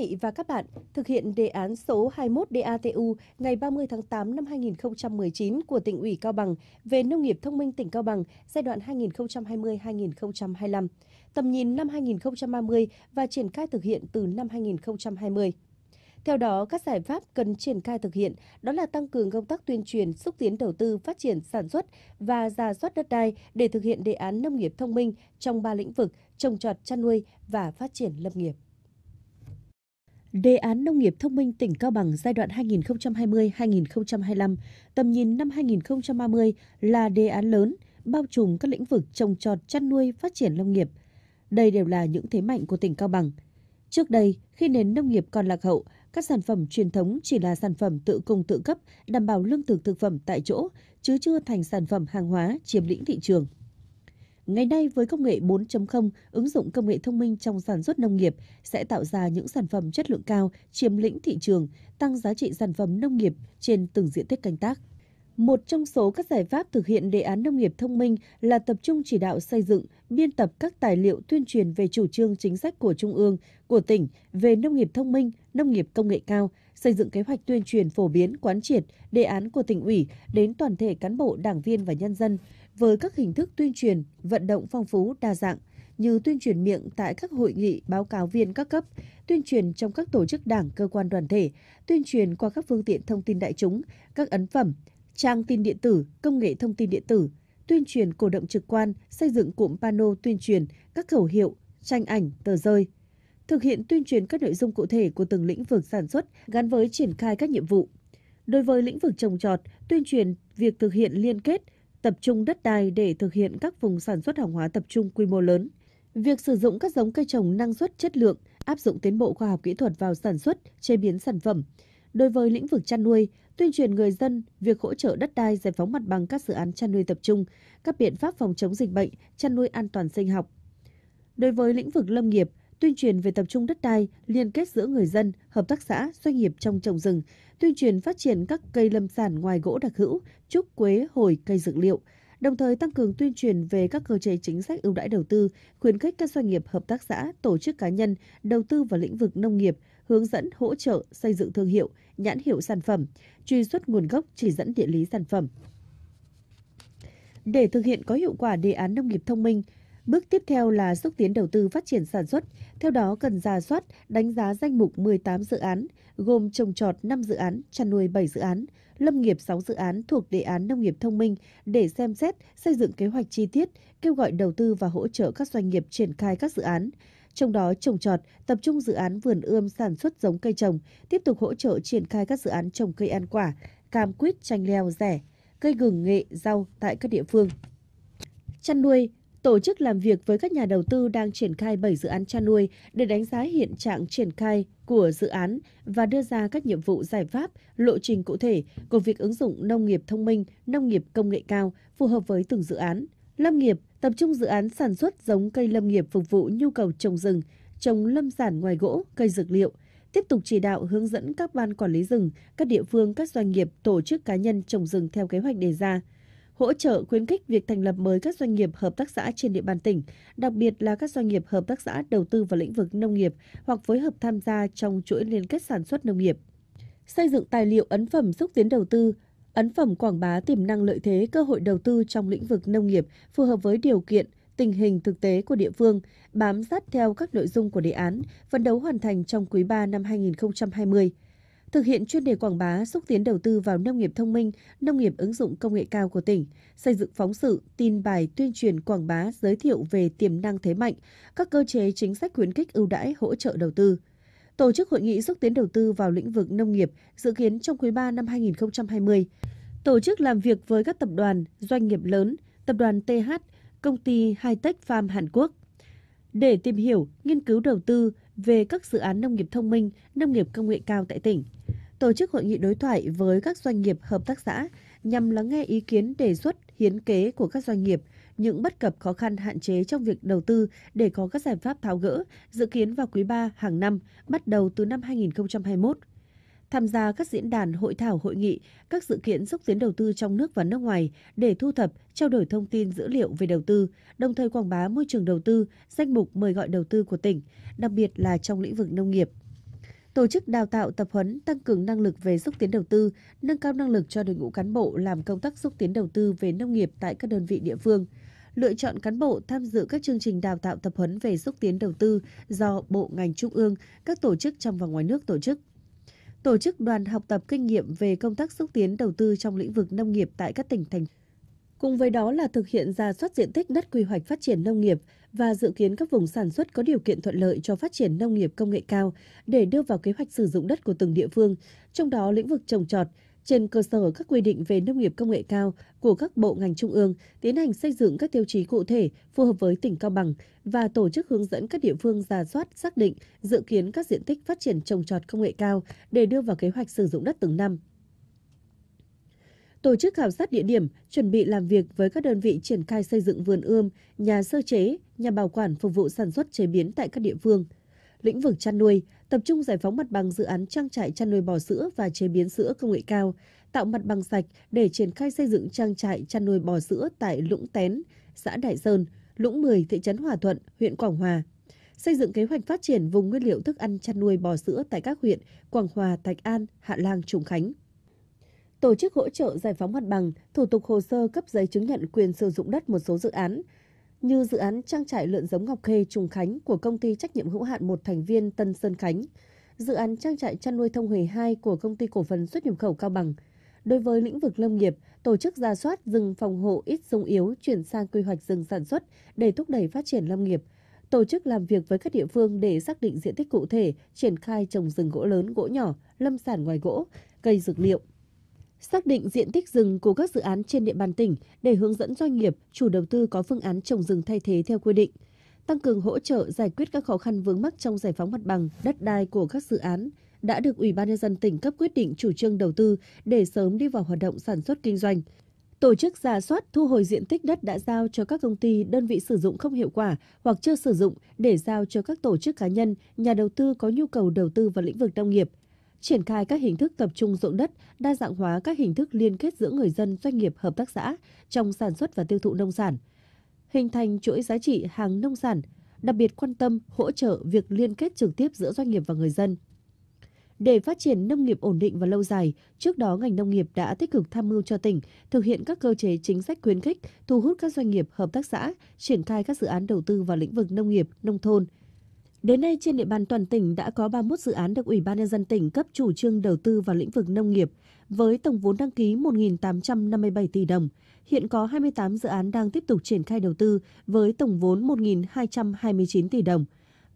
vị và các bạn, thực hiện đề án số 21 DATU ngày 30 tháng 8 năm 2019 của tỉnh ủy Cao Bằng về nông nghiệp thông minh tỉnh Cao Bằng giai đoạn 2020-2025, tầm nhìn năm 2030 và triển khai thực hiện từ năm 2020. Theo đó, các giải pháp cần triển khai thực hiện đó là tăng cường công tác tuyên truyền, xúc tiến đầu tư, phát triển sản xuất và ra soát đất đai để thực hiện đề án nông nghiệp thông minh trong ba lĩnh vực trồng trọt, chăn nuôi và phát triển lâm nghiệp. Đề án Nông nghiệp Thông minh tỉnh Cao Bằng giai đoạn 2020-2025, tầm nhìn năm 2030 là đề án lớn, bao trùm các lĩnh vực trồng trọt, chăn nuôi, phát triển nông nghiệp. Đây đều là những thế mạnh của tỉnh Cao Bằng. Trước đây, khi nền nông nghiệp còn lạc hậu, các sản phẩm truyền thống chỉ là sản phẩm tự cung tự cấp, đảm bảo lương thực thực phẩm tại chỗ, chứ chưa thành sản phẩm hàng hóa chiếm lĩnh thị trường. Ngày nay với công nghệ 4.0, ứng dụng công nghệ thông minh trong sản xuất nông nghiệp sẽ tạo ra những sản phẩm chất lượng cao, chiếm lĩnh thị trường, tăng giá trị sản phẩm nông nghiệp trên từng diện tích canh tác. Một trong số các giải pháp thực hiện đề án nông nghiệp thông minh là tập trung chỉ đạo xây dựng, biên tập các tài liệu tuyên truyền về chủ trương chính sách của Trung ương, của tỉnh về nông nghiệp thông minh, nông nghiệp công nghệ cao, xây dựng kế hoạch tuyên truyền phổ biến quán triệt đề án của tỉnh ủy đến toàn thể cán bộ, đảng viên và nhân dân, với các hình thức tuyên truyền, vận động phong phú đa dạng như tuyên truyền miệng tại các hội nghị báo cáo viên các cấp, tuyên truyền trong các tổ chức đảng, cơ quan đoàn thể, tuyên truyền qua các phương tiện thông tin đại chúng, các ấn phẩm, trang tin điện tử, công nghệ thông tin điện tử, tuyên truyền cổ động trực quan, xây dựng cụm pano tuyên truyền, các khẩu hiệu, tranh ảnh, tờ rơi. Thực hiện tuyên truyền các nội dung cụ thể của từng lĩnh vực sản xuất gắn với triển khai các nhiệm vụ. Đối với lĩnh vực trồng trọt, tuyên truyền việc thực hiện liên kết, tập trung đất đai để thực hiện các vùng sản xuất hàng hóa tập trung quy mô lớn. Việc sử dụng các giống cây trồng năng suất chất lượng, áp dụng tiến bộ khoa học kỹ thuật vào sản xuất, chế biến sản phẩm. Đối với lĩnh vực chăn nuôi, tuyên truyền người dân việc hỗ trợ đất đai giải phóng mặt bằng các dự án chăn nuôi tập trung, các biện pháp phòng chống dịch bệnh, chăn nuôi an toàn sinh học. Đối với lĩnh vực lâm nghiệp, tuyên truyền về tập trung đất đai, liên kết giữa người dân, hợp tác xã, doanh nghiệp trong trồng rừng, tuyên truyền phát triển các cây lâm sản ngoài gỗ đặc hữu, trúc quế, hồi, cây dược liệu, đồng thời tăng cường tuyên truyền về các cơ chế chính sách ưu đãi đầu tư, khuyến khích các doanh nghiệp, hợp tác xã, tổ chức cá nhân đầu tư vào lĩnh vực nông nghiệp, hướng dẫn, hỗ trợ xây dựng thương hiệu, nhãn hiệu sản phẩm, truy xuất nguồn gốc, chỉ dẫn địa lý sản phẩm. Để thực hiện có hiệu quả đề án nông nghiệp thông minh, Bước tiếp theo là xúc tiến đầu tư phát triển sản xuất. Theo đó cần ra soát, đánh giá danh mục 18 dự án, gồm trồng trọt 5 dự án, chăn nuôi 7 dự án, lâm nghiệp 6 dự án thuộc đề án nông nghiệp thông minh để xem xét, xây dựng kế hoạch chi tiết, kêu gọi đầu tư và hỗ trợ các doanh nghiệp triển khai các dự án trong đó trồng trọt, tập trung dự án vườn ươm sản xuất giống cây trồng, tiếp tục hỗ trợ triển khai các dự án trồng cây ăn quả, cam quýt, chanh leo rẻ, cây gừng nghệ, rau tại các địa phương. Chăn nuôi, tổ chức làm việc với các nhà đầu tư đang triển khai 7 dự án chăn nuôi để đánh giá hiện trạng triển khai của dự án và đưa ra các nhiệm vụ giải pháp, lộ trình cụ thể của việc ứng dụng nông nghiệp thông minh, nông nghiệp công nghệ cao phù hợp với từng dự án. Lâm nghiệp tập trung dự án sản xuất giống cây lâm nghiệp phục vụ nhu cầu trồng rừng, trồng lâm sản ngoài gỗ, cây dược liệu, tiếp tục chỉ đạo hướng dẫn các ban quản lý rừng, các địa phương, các doanh nghiệp, tổ chức cá nhân trồng rừng theo kế hoạch đề ra hỗ trợ khuyến khích việc thành lập mới các doanh nghiệp hợp tác xã trên địa bàn tỉnh, đặc biệt là các doanh nghiệp hợp tác xã đầu tư vào lĩnh vực nông nghiệp hoặc phối hợp tham gia trong chuỗi liên kết sản xuất nông nghiệp. Xây dựng tài liệu ấn phẩm xúc tiến đầu tư, ấn phẩm quảng bá tiềm năng lợi thế cơ hội đầu tư trong lĩnh vực nông nghiệp phù hợp với điều kiện, tình hình thực tế của địa phương, bám sát theo các nội dung của đề án, phấn đấu hoàn thành trong quý 3 năm 2020 thực hiện chuyên đề quảng bá xúc tiến đầu tư vào nông nghiệp thông minh, nông nghiệp ứng dụng công nghệ cao của tỉnh, xây dựng phóng sự, tin bài tuyên truyền quảng bá giới thiệu về tiềm năng thế mạnh, các cơ chế chính sách khuyến khích ưu đãi hỗ trợ đầu tư tổ chức hội nghị xúc tiến đầu tư vào lĩnh vực nông nghiệp dự kiến trong quý 3 năm 2020. Tổ chức làm việc với các tập đoàn, doanh nghiệp lớn, tập đoàn TH, công ty Hightech Farm Hàn Quốc. Để tìm hiểu, nghiên cứu đầu tư, về các dự án nông nghiệp thông minh, nông nghiệp công nghệ cao tại tỉnh, tổ chức hội nghị đối thoại với các doanh nghiệp hợp tác xã nhằm lắng nghe ý kiến đề xuất hiến kế của các doanh nghiệp, những bất cập khó khăn hạn chế trong việc đầu tư để có các giải pháp tháo gỡ, dự kiến vào quý 3 hàng năm, bắt đầu từ năm 2021 tham gia các diễn đàn, hội thảo, hội nghị, các sự kiện xúc tiến đầu tư trong nước và nước ngoài để thu thập, trao đổi thông tin dữ liệu về đầu tư, đồng thời quảng bá môi trường đầu tư, danh mục mời gọi đầu tư của tỉnh, đặc biệt là trong lĩnh vực nông nghiệp tổ chức đào tạo tập huấn tăng cường năng lực về xúc tiến đầu tư, nâng cao năng lực cho đội ngũ cán bộ làm công tác xúc tiến đầu tư về nông nghiệp tại các đơn vị địa phương. Lựa chọn cán bộ tham dự các chương trình đào tạo tập huấn về xúc tiến đầu tư do Bộ ngành Trung ương, các tổ chức trong và ngoài nước tổ chức tổ chức đoàn học tập kinh nghiệm về công tác xúc tiến đầu tư trong lĩnh vực nông nghiệp tại các tỉnh thành. Cùng với đó là thực hiện ra soát diện tích đất quy hoạch phát triển nông nghiệp và dự kiến các vùng sản xuất có điều kiện thuận lợi cho phát triển nông nghiệp công nghệ cao để đưa vào kế hoạch sử dụng đất của từng địa phương, trong đó lĩnh vực trồng trọt, trên cơ sở các quy định về nông nghiệp công nghệ cao của các bộ ngành trung ương, tiến hành xây dựng các tiêu chí cụ thể phù hợp với tỉnh Cao Bằng và tổ chức hướng dẫn các địa phương ra soát, xác định, dự kiến các diện tích phát triển trồng trọt công nghệ cao để đưa vào kế hoạch sử dụng đất từng năm tổ chức khảo sát địa điểm, chuẩn bị làm việc với các đơn vị triển khai xây dựng vườn ươm, nhà sơ chế, nhà bảo quản phục vụ sản xuất chế biến tại các địa phương – lĩnh vực chăn nuôi, tập trung giải phóng mặt bằng dự án trang trại chăn nuôi bò sữa và chế biến sữa công nghệ cao, tạo mặt bằng sạch để triển khai xây dựng trang trại chăn nuôi bò sữa tại Lũng Tén, xã Đại Sơn, Lũng mười thị trấn Hòa Thuận, huyện Quảng Hòa. Xây dựng kế hoạch phát triển vùng nguyên liệu thức ăn chăn nuôi bò sữa tại các huyện Quảng Hòa, Thạch An, Hạ Lang, Trùng Khánh tổ chức hỗ trợ giải phóng mặt bằng, thủ tục hồ sơ cấp giấy chứng nhận quyền sử dụng đất một số dự án, như dự án trang trại lợn giống Ngọc Khê Trùng Khánh của công ty trách nhiệm hữu hạn một thành viên Tân Sơn Khánh, dự án trang trại chăn nuôi Thông Huế 2 của công ty cổ phần xuất nhập khẩu Cao Bằng. Đối với lĩnh vực lâm nghiệp, tổ chức ra soát rừng phòng hộ ít sung yếu chuyển sang quy hoạch rừng sản xuất để thúc đẩy phát triển lâm nghiệp, tổ chức làm việc với các địa phương để xác định diện tích cụ thể, triển khai trồng rừng gỗ lớn, gỗ nhỏ, lâm sản ngoài gỗ, cây dược liệu xác định diện tích rừng của các dự án trên địa bàn tỉnh để hướng dẫn doanh nghiệp, chủ đầu tư có phương án trồng rừng thay thế theo quy định, tăng cường hỗ trợ giải quyết các khó khăn vướng mắc trong giải phóng mặt bằng, đất đai của các dự án đã được Ủy ban nhân dân tỉnh cấp quyết định chủ trương đầu tư để sớm đi vào hoạt động sản xuất kinh doanh. Tổ chức giả soát thu hồi diện tích đất đã giao cho các công ty, đơn vị sử dụng không hiệu quả hoặc chưa sử dụng để giao cho các tổ chức cá nhân, nhà đầu tư có nhu cầu đầu tư vào lĩnh vực nông nghiệp, triển khai các hình thức tập trung dụng đất, đa dạng hóa các hình thức liên kết giữa người dân, doanh nghiệp, hợp tác xã trong sản xuất và tiêu thụ nông sản, hình thành chuỗi giá trị hàng nông sản, đặc biệt quan tâm hỗ trợ việc liên kết trực tiếp giữa doanh nghiệp và người dân. Để phát triển nông nghiệp ổn định và lâu dài, trước đó ngành nông nghiệp đã tích cực tham mưu cho tỉnh thực hiện các cơ chế chính sách khuyến khích, thu hút các doanh nghiệp, hợp tác xã triển khai các dự án đầu tư vào lĩnh vực nông nghiệp, nông thôn – Đến nay, trên địa bàn toàn tỉnh đã có 31 dự án được Ủy ban Nhân dân tỉnh cấp chủ trương đầu tư vào lĩnh vực nông nghiệp, với tổng vốn đăng ký 1.857 tỷ đồng. Hiện có 28 dự án đang tiếp tục triển khai đầu tư với tổng vốn 1.229 tỷ đồng.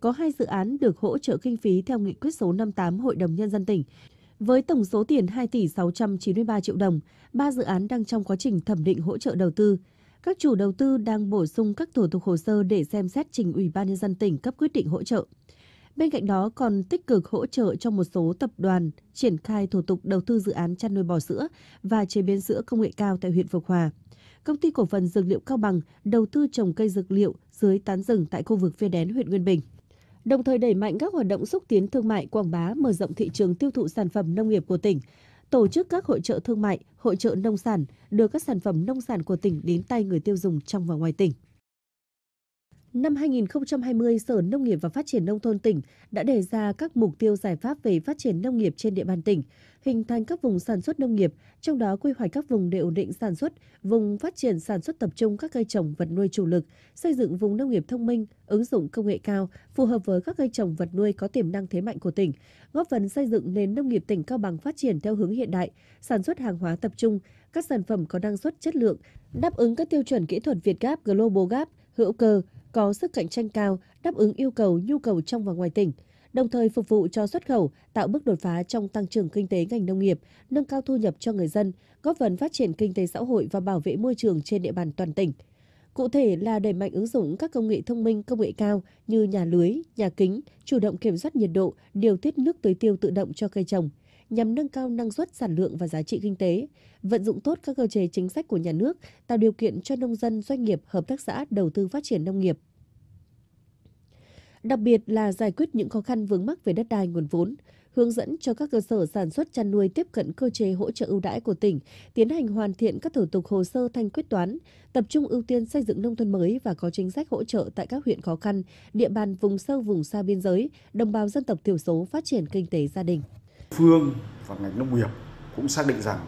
Có 2 dự án được hỗ trợ kinh phí theo nghị quyết số 58 Hội đồng Nhân dân tỉnh, với tổng số tiền 2 tỷ 693 triệu đồng, 3 dự án đang trong quá trình thẩm định hỗ trợ đầu tư các chủ đầu tư đang bổ sung các thủ tục hồ sơ để xem xét trình Ủy ban nhân dân tỉnh cấp quyết định hỗ trợ. Bên cạnh đó còn tích cực hỗ trợ cho một số tập đoàn triển khai thủ tục đầu tư dự án chăn nuôi bò sữa và chế biến sữa công nghệ cao tại huyện Phục Hòa. Công ty cổ phần dược liệu Cao Bằng đầu tư trồng cây dược liệu dưới tán rừng tại khu vực phía đén huyện Nguyên Bình. Đồng thời đẩy mạnh các hoạt động xúc tiến thương mại quảng bá mở rộng thị trường tiêu thụ sản phẩm nông nghiệp của tỉnh, tổ chức các hội trợ thương mại, hội trợ nông sản, đưa các sản phẩm nông sản của tỉnh đến tay người tiêu dùng trong và ngoài tỉnh. Năm 2020, Sở Nông nghiệp và Phát triển Nông thôn tỉnh đã đề ra các mục tiêu giải pháp về phát triển nông nghiệp trên địa bàn tỉnh, hình thành các vùng sản xuất nông nghiệp, trong đó quy hoạch các vùng để ổn định sản xuất, vùng phát triển sản xuất tập trung các cây trồng vật nuôi chủ lực, xây dựng vùng nông nghiệp thông minh, ứng dụng công nghệ cao, phù hợp với các cây trồng vật nuôi có tiềm năng thế mạnh của tỉnh, góp phần xây dựng nền nông nghiệp tỉnh Cao Bằng phát triển theo hướng hiện đại, sản xuất hàng hóa tập trung, các sản phẩm có năng suất chất lượng, đáp ứng các tiêu chuẩn kỹ thuật Việt Gap, Global Gap, hữu cơ, có sức cạnh tranh cao, đáp ứng yêu cầu nhu cầu trong và ngoài tỉnh, đồng thời phục vụ cho xuất khẩu, tạo bước đột phá trong tăng trưởng kinh tế ngành nông nghiệp, nâng cao thu nhập cho người dân, góp phần phát triển kinh tế xã hội và bảo vệ môi trường trên địa bàn toàn tỉnh. Cụ thể là đẩy mạnh ứng dụng các công nghệ thông minh, công nghệ cao như nhà lưới, nhà kính, chủ động kiểm soát nhiệt độ, điều tiết nước tưới tiêu tự động cho cây trồng – nhằm nâng cao năng suất sản lượng và giá trị kinh tế, vận dụng tốt các cơ chế chính sách của nhà nước, tạo điều kiện cho nông dân, doanh nghiệp, hợp tác xã đầu tư phát triển nông nghiệp. Đặc biệt là giải quyết những khó khăn vướng mắc về đất đai nguồn vốn, hướng dẫn cho các cơ sở sản xuất chăn nuôi tiếp cận cơ chế hỗ trợ ưu đãi của tỉnh, tiến hành hoàn thiện các thủ tục hồ sơ thanh quyết toán, tập trung ưu tiên xây dựng nông thôn mới và có chính sách hỗ trợ tại các huyện khó khăn, địa bàn vùng sâu vùng xa biên giới, đồng bào dân tộc thiểu số phát triển kinh tế gia đình phương và ngành nông nghiệp cũng xác định rằng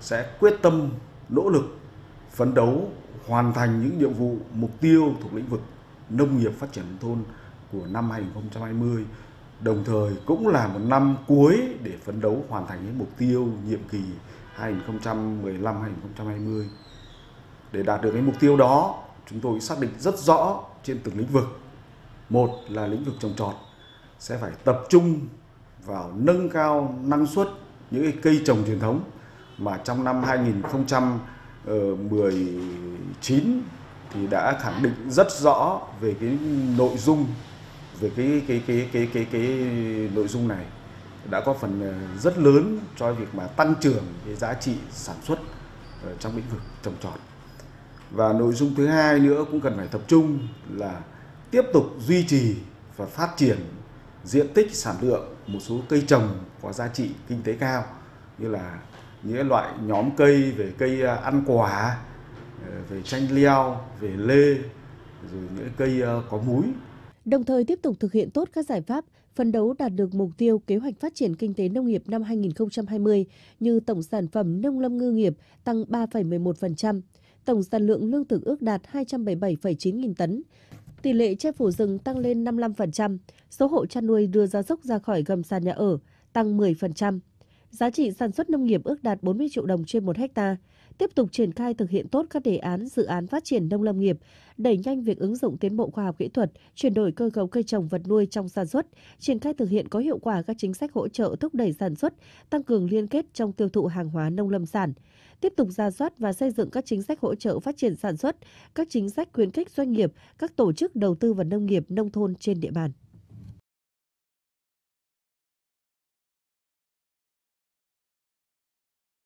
sẽ quyết tâm nỗ lực phấn đấu hoàn thành những nhiệm vụ mục tiêu thuộc lĩnh vực nông nghiệp phát triển nông thôn của năm 2020 đồng thời cũng là một năm cuối để phấn đấu hoàn thành những mục tiêu nhiệm kỳ 2015-2020. Để đạt được cái mục tiêu đó, chúng tôi xác định rất rõ trên từng lĩnh vực. Một là lĩnh vực trồng trọt sẽ phải tập trung vào nâng cao năng suất những cái cây trồng truyền thống mà trong năm 2019 ờ, thì đã khẳng định rất rõ về cái nội dung về cái cái cái cái cái cái nội dung này đã có phần ờ, rất lớn cho việc mà tăng trưởng cái giá trị sản xuất ở ờ, trong lĩnh vực trồng trọt và nội dung thứ hai nữa cũng cần phải tập trung là tiếp tục duy trì và phát triển diện tích sản lượng một số cây trồng có giá trị kinh tế cao như là những loại nhóm cây về cây à, ăn quả ờ, về chanh leo về lê rồi những cây ờ, có múi đồng thời tiếp tục thực hiện tốt các giải pháp phấn đấu đạt được mục tiêu kế hoạch phát triển kinh tế nông nghiệp năm 2020 như tổng sản phẩm nông lâm ngư nghiệp tăng 3,11%, tổng sản lượng lương thực ước đạt 277,9 nghìn tấn, tỷ lệ che phủ rừng tăng lên 55%, số hộ chăn nuôi đưa gia súc ra khỏi gầm sàn nhà ở tăng 10%. Giá trị sản xuất nông nghiệp ước đạt 40 triệu đồng trên một hecta, tiếp tục triển khai thực hiện tốt các đề án, dự án phát triển nông lâm nghiệp, đẩy nhanh việc ứng dụng tiến bộ khoa học kỹ thuật, chuyển đổi cơ cấu cây trồng vật nuôi trong sản xuất, triển khai thực hiện có hiệu quả các chính sách hỗ trợ thúc đẩy sản xuất, tăng cường liên kết trong tiêu thụ hàng hóa nông lâm sản, tiếp tục ra soát và xây dựng các chính sách hỗ trợ phát triển sản xuất, các chính sách khuyến khích doanh nghiệp, các tổ chức đầu tư vào nông nghiệp nông thôn trên địa bàn.